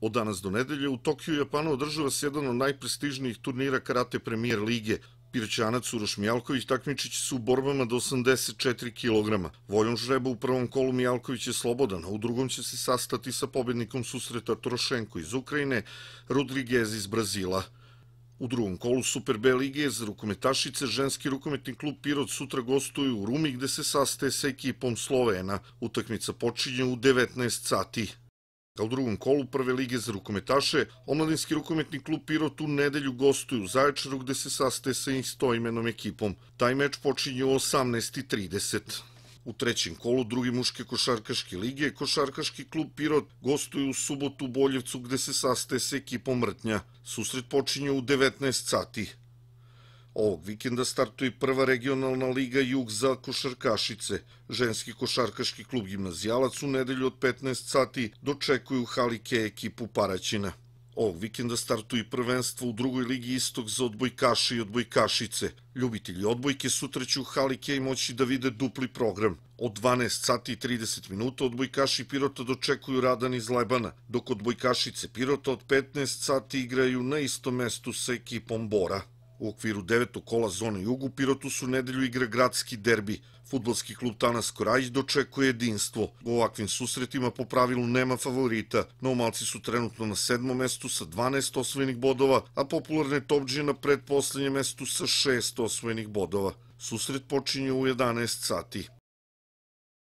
Od danas do nedelje u Tokiju, Japanu održava se jedan od najprestižnijih turnira karate premijer lige. Pirćanac Uroš Mijalković takmičići su u borbama do 84 kg. Voljom žreba u prvom kolu Mijalković je slobodan, a u drugom će se sastati sa pobednikom susreta Trošenko iz Ukrajine, Rodriguez iz Brazila. U drugom kolu Super B lige za rukometašice ženski rukometni klub Pirot sutra gostuju u Rumi gde se sastaje sa ekipom Slovena. Utakmica počinje u 19 sati. A u drugom kolu prve lige za rukometaše, omladinski rukometni klub Pirot u nedelju gostuju u Zaječaru gde se sastaje sa istoimenom ekipom. Taj meč počinje u 18.30. U trećem kolu drugi muške košarkaške lige, košarkaški klub Pirot gostuju u subotu u Boljevcu gde se sastaje sa ekipom Mrtnja. Susret počinje u 19 sati. Ovog vikenda startuje prva regionalna liga Jug za košarkašice. Ženski košarkaški klub gimnazijalac u nedelju od 15 sati dočekuju Halike ekipu Paraćina. Ovog vikenda startuje prvenstvo u drugoj ligi Istog za odbojkaše i odbojkašice. Ljubitelji odbojke sutra će u Halike i moći da vide dupli program. Od 12 sati i 30 minuta odbojkaši Pirota dočekuju Radan iz Lebana, dok odbojkašice Pirota od 15 sati igraju na istom mestu sa ekipom Bora. U okviru devetog kola zone jugu Pirotu su nedelju igra gradski derbi. Futbalski klub Tanas Korajić dočekuje jedinstvo. U ovakvim susretima po pravilu nema favorita. Novomalci su trenutno na sedmom mestu sa 12 osvojenih bodova, a popularne Topđije na predposlednjem mestu sa 6 osvojenih bodova. Susret počinje u 11 sati.